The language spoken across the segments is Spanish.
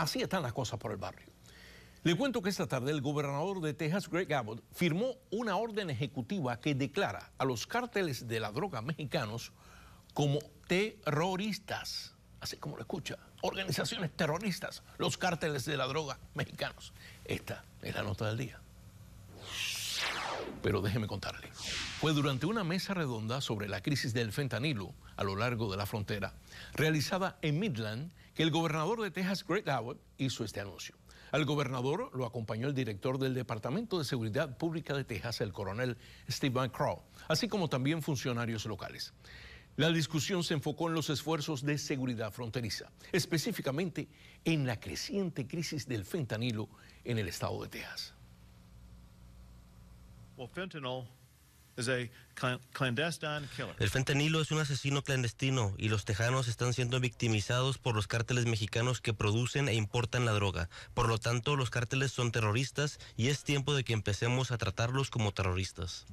Así están las cosas por el barrio. Le cuento que esta tarde el gobernador de Texas, Greg Abbott, firmó una orden ejecutiva que declara a los cárteles de la droga mexicanos como terroristas, así como lo escucha, organizaciones terroristas, los cárteles de la droga mexicanos. Esta es la nota del día. Pero déjeme contarle. Fue durante una mesa redonda sobre la crisis del fentanilo a lo largo de la frontera, realizada en Midland, que el gobernador de Texas, Greg Abbott, hizo este anuncio. Al gobernador lo acompañó el director del Departamento de Seguridad Pública de Texas, el coronel Steve Crow, así como también funcionarios locales. La discusión se enfocó en los esfuerzos de seguridad fronteriza, específicamente en la creciente crisis del fentanilo en el estado de Texas. El fentanilo es un asesino clandestino y los tejanos están siendo victimizados por los cárteles mexicanos que producen e importan la droga. Por lo tanto, los cárteles son terroristas y es tiempo de que empecemos a tratarlos como terroristas.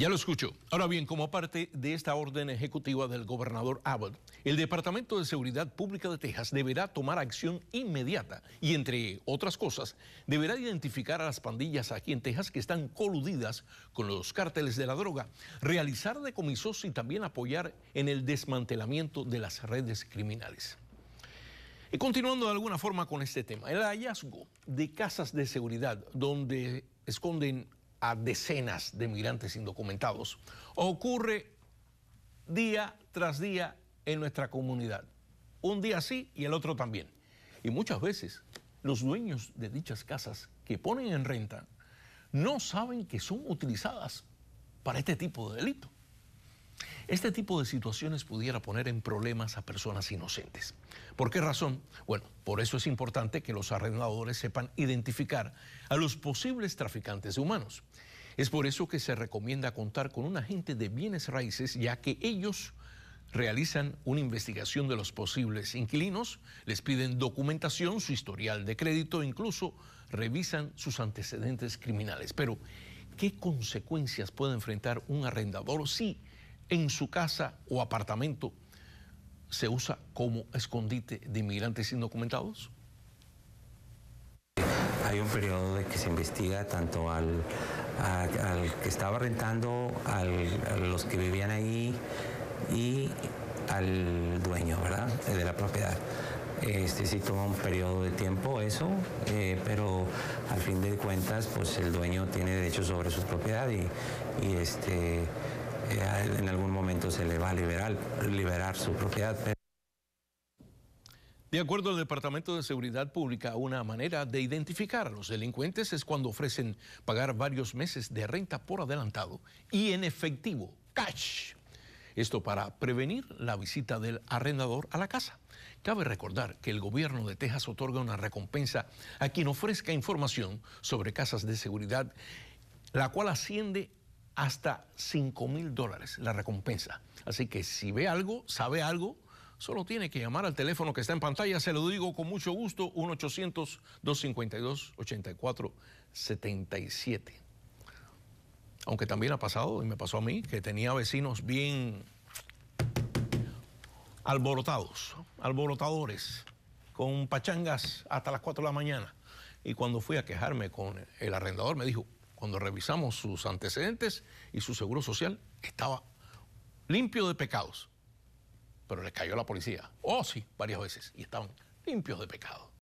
Ya lo escucho. Ahora bien, como parte de esta orden ejecutiva del gobernador Abbott, el Departamento de Seguridad Pública de Texas deberá tomar acción inmediata y, entre otras cosas, deberá identificar a las pandillas aquí en Texas que están coludidas con los cárteles de la droga, realizar decomisos y también apoyar en el desmantelamiento de las redes criminales. Y continuando de alguna forma con este tema, el hallazgo de casas de seguridad donde esconden a decenas de migrantes indocumentados. Ocurre día tras día en nuestra comunidad. Un día sí y el otro también. Y muchas veces los dueños de dichas casas que ponen en renta no saben que son utilizadas para este tipo de delito. Este tipo de situaciones pudiera poner en problemas a personas inocentes. ¿Por qué razón? Bueno, por eso es importante que los arrendadores sepan identificar a los posibles traficantes de humanos. Es por eso que se recomienda contar con un agente de bienes raíces, ya que ellos realizan una investigación de los posibles inquilinos, les piden documentación, su historial de crédito, incluso revisan sus antecedentes criminales. Pero, ¿qué consecuencias puede enfrentar un arrendador si en su casa o apartamento se usa como escondite de inmigrantes indocumentados? Hay un periodo de que se investiga tanto al, que estaba rentando, a los que vivían ahí y al dueño, ¿verdad? Eh, de la propiedad. Este sí toma un periodo de tiempo eso, eh, pero al fin de cuentas, pues el dueño tiene derechos sobre su propiedad y este en algún momento se le va a liberar, su propiedad. De acuerdo al Departamento de Seguridad Pública, una manera de identificar a los delincuentes es cuando ofrecen pagar varios meses de renta por adelantado y en efectivo, cash. Esto para prevenir la visita del arrendador a la casa. Cabe recordar que el gobierno de Texas otorga una recompensa a quien ofrezca información sobre casas de seguridad, la cual asciende hasta 5 mil dólares la recompensa. Así que si ve algo, sabe algo, solo tiene que llamar al teléfono que está en pantalla. Se lo digo con mucho gusto, 1-800-252-8477. Aunque también ha pasado, y me pasó a mí, que tenía vecinos bien alborotados, alborotadores, con pachangas hasta las 4 de la mañana. Y cuando fui a quejarme con el arrendador, me dijo, cuando revisamos sus antecedentes y su seguro social, estaba limpio de pecados. Pero le cayó la policía. Oh, sí, varias veces. Y estaban limpios de pecados.